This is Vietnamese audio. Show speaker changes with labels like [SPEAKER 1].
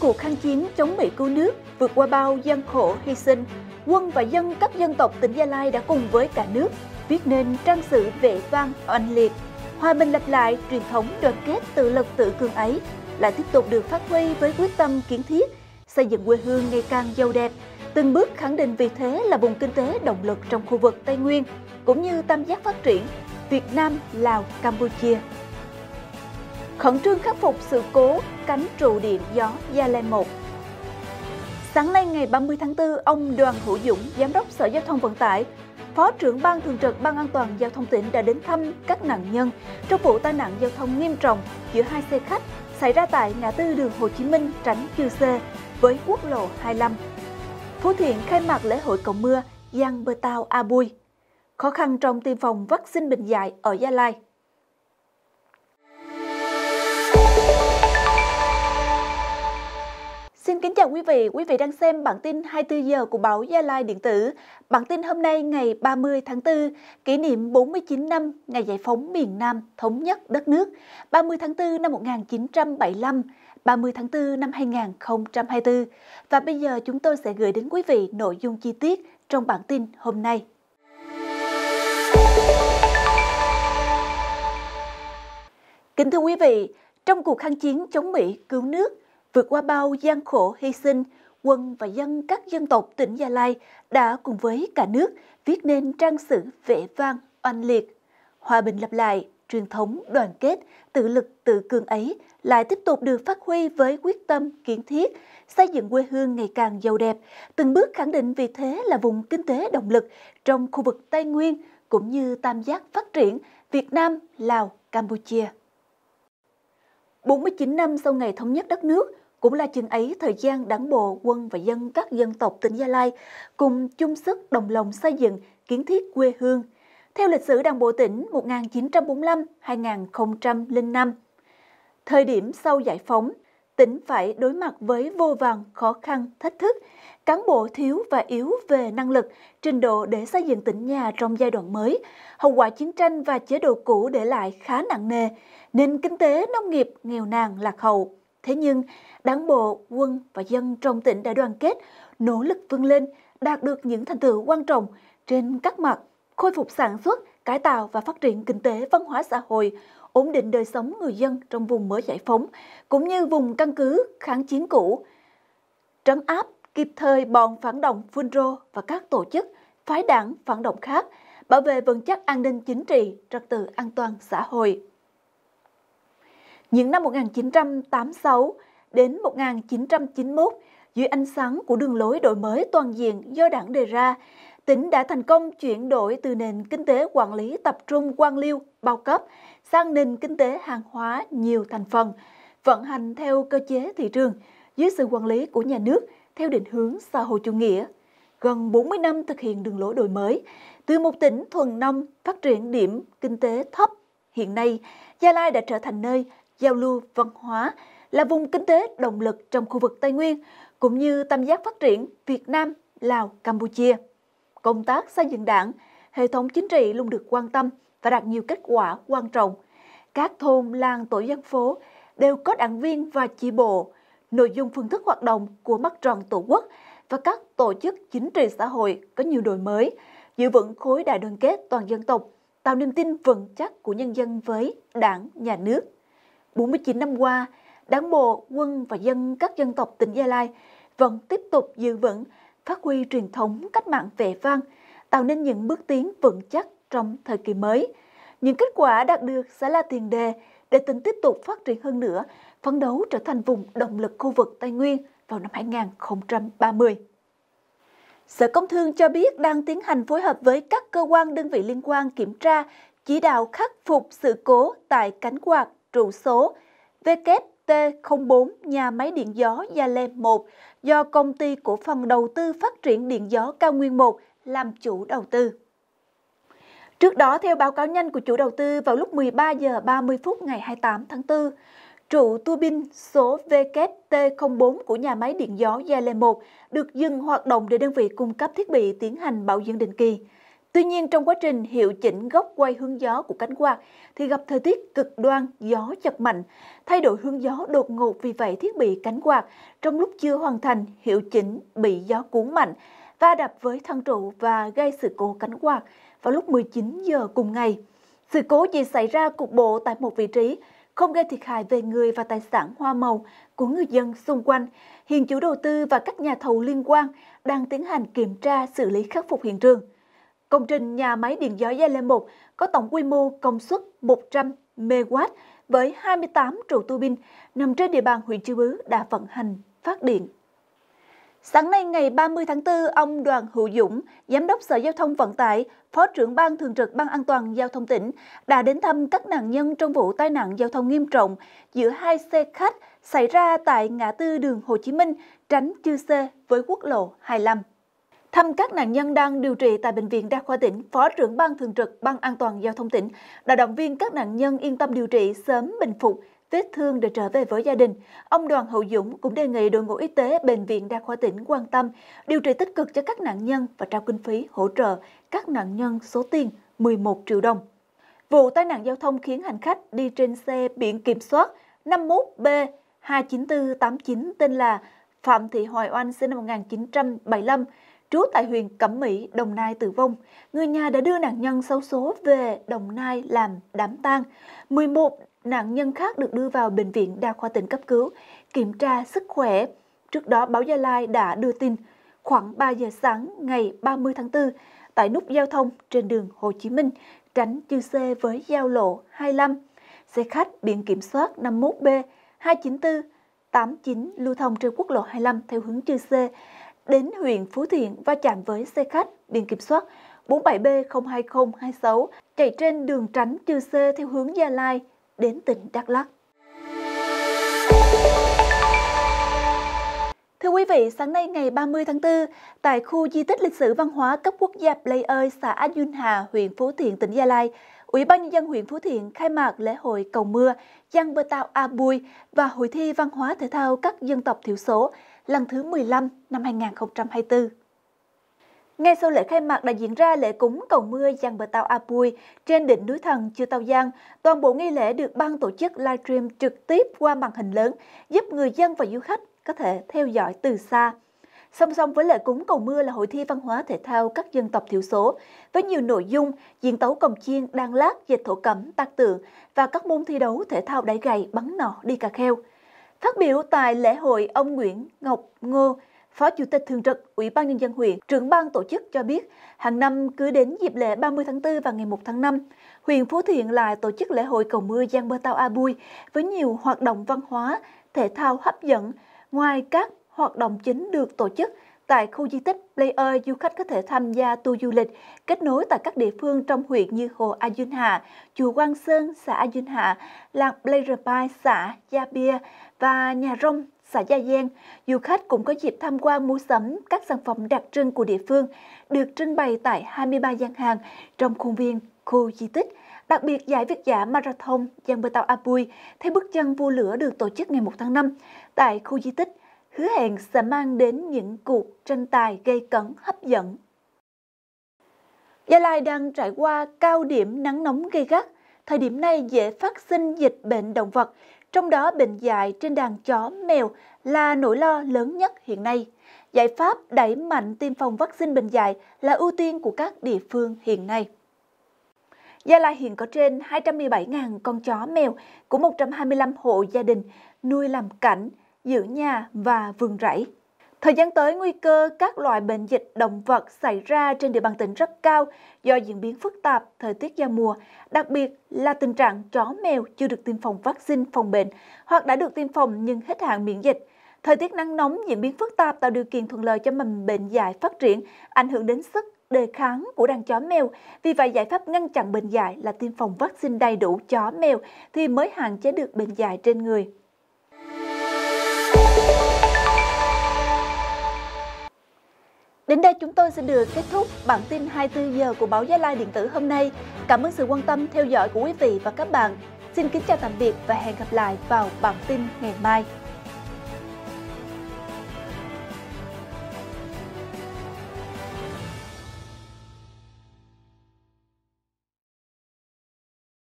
[SPEAKER 1] cuộc kháng chiến chống Mỹ cứu nước, vượt qua bao gian khổ hy sinh, quân và dân các dân tộc tỉnh Gia Lai đã cùng với cả nước viết nên trang sử vẻ vang oanh liệt. Hòa bình lập lại truyền thống đoàn kết tự lực tự cường ấy lại tiếp tục được phát huy với quyết tâm kiến thiết, xây dựng quê hương ngày càng giàu đẹp, từng bước khẳng định vị thế là vùng kinh tế động lực trong khu vực Tây Nguyên, cũng như tam giác phát triển Việt Nam, Lào, Campuchia khẩn trương khắc phục sự cố cánh trụ điện gió Gia Lai 1. Sáng nay ngày 30 tháng 4, ông Đoàn Hữu Dũng, Giám đốc Sở Giao thông Vận tải, Phó trưởng Ban Thường trực Ban An toàn Giao thông tỉnh đã đến thăm các nạn nhân trong vụ tai nạn giao thông nghiêm trọng giữa hai xe khách xảy ra tại ngã tư đường Hồ Chí Minh tránh QC với quốc lộ 25. Phú Thiện khai mạc lễ hội cầu mưa Giang Bơ Tao A Bui. Khó khăn trong tiêm phòng vaccine bệnh dạy ở Gia Lai. Xin kính chào quý vị, quý vị đang xem bản tin 24 giờ của báo Gia Lai Điện tử. Bản tin hôm nay ngày 30 tháng 4, kỷ niệm 49 năm ngày giải phóng miền Nam thống nhất đất nước, 30 tháng 4 năm 1975, 30 tháng 4 năm 2024. Và bây giờ chúng tôi sẽ gửi đến quý vị nội dung chi tiết trong bản tin hôm nay. Kính thưa quý vị, trong cuộc kháng chiến chống Mỹ cứu nước, Vượt qua bao gian khổ hy sinh, quân và dân các dân tộc tỉnh Gia Lai đã cùng với cả nước viết nên trang sử vẻ vang oanh liệt. Hòa bình lập lại, truyền thống đoàn kết, tự lực tự cường ấy lại tiếp tục được phát huy với quyết tâm kiến thiết, xây dựng quê hương ngày càng giàu đẹp, từng bước khẳng định vị thế là vùng kinh tế động lực trong khu vực Tây Nguyên cũng như tam giác phát triển Việt Nam, Lào, Campuchia. 49 năm sau ngày thống nhất đất nước, cũng là chừng ấy thời gian đảng bộ, quân và dân các dân tộc tỉnh Gia Lai cùng chung sức đồng lòng xây dựng kiến thiết quê hương. Theo lịch sử đảng bộ tỉnh 1945-2005, thời điểm sau giải phóng, tỉnh phải đối mặt với vô vàng khó khăn, thách thức, cán bộ thiếu và yếu về năng lực, trình độ để xây dựng tỉnh nhà trong giai đoạn mới. Hậu quả chiến tranh và chế độ cũ để lại khá nặng nề, nên kinh tế nông nghiệp nghèo nàn lạc hậu. Thế nhưng, đảng bộ, quân và dân trong tỉnh đã đoàn kết, nỗ lực vươn lên, đạt được những thành tựu quan trọng trên các mặt, khôi phục sản xuất, cải tạo và phát triển kinh tế văn hóa xã hội, ổn định đời sống người dân trong vùng mới giải phóng, cũng như vùng căn cứ kháng chiến cũ, trấn áp kịp thời bọn phản động phun rô và các tổ chức, phái đảng phản động khác, bảo vệ vững chắc an ninh chính trị, trật tự an toàn xã hội. Những năm 1986 đến 1991, dưới ánh sáng của đường lối đổi mới toàn diện do đảng đề ra, tỉnh đã thành công chuyển đổi từ nền kinh tế quản lý tập trung quan liêu bao cấp sang nền kinh tế hàng hóa nhiều thành phần, vận hành theo cơ chế thị trường dưới sự quản lý của nhà nước theo định hướng xã hội chủ nghĩa. Gần 40 năm thực hiện đường lối đổi mới, từ một tỉnh thuần nông phát triển điểm kinh tế thấp, hiện nay Gia Lai đã trở thành nơi giao lưu văn hóa, là vùng kinh tế động lực trong khu vực Tây Nguyên, cũng như tam giác phát triển Việt Nam, Lào, Campuchia. Công tác xây dựng đảng, hệ thống chính trị luôn được quan tâm và đạt nhiều kết quả quan trọng. Các thôn, làng, tổ dân phố đều có đảng viên và chi bộ, nội dung phương thức hoạt động của mặt trận tổ quốc và các tổ chức chính trị xã hội có nhiều đổi mới, giữ vững khối đại đoàn kết toàn dân tộc, tạo niềm tin vững chắc của nhân dân với đảng, nhà nước. 49 năm qua, Đảng bộ, quân và dân các dân tộc tỉnh Gia Lai vẫn tiếp tục giữ vững, phát huy truyền thống cách mạng vẻ vang, tạo nên những bước tiến vững chắc trong thời kỳ mới. Những kết quả đạt được sẽ là tiền đề để tỉnh tiếp tục phát triển hơn nữa, phấn đấu trở thành vùng động lực khu vực Tây Nguyên vào năm 2030. Sở Công Thương cho biết đang tiến hành phối hợp với các cơ quan đơn vị liên quan kiểm tra, chỉ đạo khắc phục sự cố tại cánh quạt trụ số vkt 04 nhà máy điện gió Gia Lem 1 do Công ty Cổ phần Đầu tư Phát triển Điện gió Cao Nguyên 1 làm chủ đầu tư. Trước đó, theo báo cáo nhanh của chủ đầu tư vào lúc 13 giờ 30 phút ngày 28 tháng 4, trụ tuabin số vkt 04 của nhà máy điện gió Gia Lê 1 được dừng hoạt động để đơn vị cung cấp thiết bị tiến hành bảo dưỡng định kỳ. Tuy nhiên trong quá trình hiệu chỉnh góc quay hướng gió của cánh quạt thì gặp thời tiết cực đoan, gió chập mạnh, thay đổi hướng gió đột ngột vì vậy thiết bị cánh quạt trong lúc chưa hoàn thành hiệu chỉnh bị gió cuốn mạnh, va đập với thân trụ và gây sự cố cánh quạt vào lúc 19 giờ cùng ngày. Sự cố chỉ xảy ra cục bộ tại một vị trí, không gây thiệt hại về người và tài sản hoa màu của người dân xung quanh. Hiện chủ đầu tư và các nhà thầu liên quan đang tiến hành kiểm tra xử lý khắc phục hiện trường. Công trình nhà máy điện gió Gia Lai 1 có tổng quy mô công suất 100 MW với 28 trụ tua bin nằm trên địa bàn huyện Chư Bứ đã vận hành phát điện. Sáng nay ngày 30 tháng 4, ông Đoàn Hữu Dũng, Giám đốc Sở Giao thông Vận tải, Phó trưởng Ban Thường trực Ban An toàn Giao thông tỉnh, đã đến thăm các nạn nhân trong vụ tai nạn giao thông nghiêm trọng giữa hai xe khách xảy ra tại ngã tư đường Hồ Chí Minh, tránh Chư Sê với quốc lộ 25 thăm các nạn nhân đang điều trị tại Bệnh viện Đa khoa tỉnh, Phó trưởng Ban Thường trực Ban An toàn Giao thông tỉnh đã động viên các nạn nhân yên tâm điều trị sớm bình phục, vết thương để trở về với gia đình. Ông Đoàn Hậu Dũng cũng đề nghị đội ngũ y tế Bệnh viện Đa khoa tỉnh quan tâm điều trị tích cực cho các nạn nhân và trao kinh phí hỗ trợ các nạn nhân số tiền 11 triệu đồng. Vụ tai nạn giao thông khiến hành khách đi trên xe biển kiểm soát 51B 29489 tên là Phạm Thị Hoài Oanh sinh năm 1975 trú tại huyện Cẩm Mỹ, Đồng Nai tử vong. Người nhà đã đưa nạn nhân xấu số về Đồng Nai làm đám tang. 11 nạn nhân khác được đưa vào bệnh viện đa khoa tỉnh cấp cứu, kiểm tra sức khỏe. Trước đó, báo Gia Lai đã đưa tin khoảng 3 giờ sáng ngày 30 tháng 4 tại nút giao thông trên đường Hồ Chí Minh, tránh chư xe với giao lộ 25. Xe khách biển kiểm soát 51B 294 89 lưu thông trên quốc lộ 25 theo hướng chư xe đến huyện Phú Thiện va chạm với xe khách biển kiểm soát 47B02026 chạy trên đường tránh Chư Sê theo hướng Gia Lai đến tỉnh Đắk Lắk. Thưa quý vị, sáng nay ngày 30 tháng 4, tại khu di tích lịch sử văn hóa cấp quốc gia Plei ơi, xã Duyên Hà, huyện Phú Thiện, tỉnh Gia Lai, Ủy ban nhân dân huyện Phú Thiện khai mạc lễ hội cầu mưa Giang Bơ Tao A Bui và hội thi văn hóa thể thao các dân tộc thiểu số lần thứ 15 năm 2024. Ngay sau lễ khai mạc đã diễn ra lễ cúng cầu mưa Giang Bờ tàu Apui trên đỉnh núi thần Chư Tao Giang. Toàn bộ nghi lễ được ban tổ chức livestream trực tiếp qua màn hình lớn, giúp người dân và du khách có thể theo dõi từ xa. Song song với lễ cúng cầu mưa là hội thi văn hóa thể thao các dân tộc thiểu số, với nhiều nội dung diễn tấu cồng chiêng, đan lát, dệt thổ cẩm, tác tượng và các môn thi đấu thể thao đáy gầy, bắn nỏ, đi cà kheo – Phát biểu tại lễ hội, ông Nguyễn Ngọc Ngô, Phó Chủ tịch Thường trực Ủy ban Nhân dân huyện, trưởng ban tổ chức cho biết, hàng năm cứ đến dịp lễ 30 tháng 4 và ngày 1 tháng 5, huyện Phú Thiện lại tổ chức lễ hội cầu mưa Giang Bơ Tao A Bui với nhiều hoạt động văn hóa, thể thao hấp dẫn. Ngoài các hoạt động chính được tổ chức, Tại khu di tích Player, du khách có thể tham gia tour du lịch kết nối tại các địa phương trong huyện như Hồ Ayun Hạ, Chùa Quang Sơn, xã Ayun Hạ, làng Player Bay, xã Gia Bia và nhà rông, xã Gia Giang. Du khách cũng có dịp tham quan mua sắm các sản phẩm đặc trưng của địa phương, được trưng bày tại 23 gian hàng trong khuôn viên khu di tích. Đặc biệt, giải Việt giả Marathon Giang bờ Tàu Abui theo bức chân vua lửa được tổ chức ngày 1 tháng 5 tại khu di tích hứa hẹn sẽ mang đến những cuộc tranh tài gây cấn hấp dẫn. Gia Lai đang trải qua cao điểm nắng nóng gây gắt, thời điểm này dễ phát sinh dịch bệnh động vật, trong đó bệnh dại trên đàn chó, mèo là nỗi lo lớn nhất hiện nay. Giải pháp đẩy mạnh tiêm phòng vaccine bệnh dại là ưu tiên của các địa phương hiện nay. Gia Lai hiện có trên 217.000 con chó mèo của 125 hộ gia đình nuôi làm cảnh, giữ nhà và vườn rẫy. Thời gian tới, nguy cơ các loại bệnh dịch động vật xảy ra trên địa bàn tỉnh rất cao do diễn biến phức tạp thời tiết giao mùa, đặc biệt là tình trạng chó mèo chưa được tiêm phòng vaccine phòng bệnh hoặc đã được tiêm phòng nhưng hết hạn miễn dịch. Thời tiết nắng nóng diễn biến phức tạp tạo điều kiện thuận lợi cho mầm bệnh dại phát triển, ảnh hưởng đến sức đề kháng của đàn chó mèo. Vì vậy, giải pháp ngăn chặn bệnh dại là tiêm phòng vaccine đầy đủ chó mèo thì mới hạn chế được bệnh dại trên người. Đến đây chúng tôi xin được kết thúc bản tin 24 giờ của báo Gia Lai điện tử hôm nay. Cảm ơn sự quan tâm theo dõi của quý vị và các bạn. Xin kính chào tạm biệt và hẹn gặp lại vào bản tin ngày mai.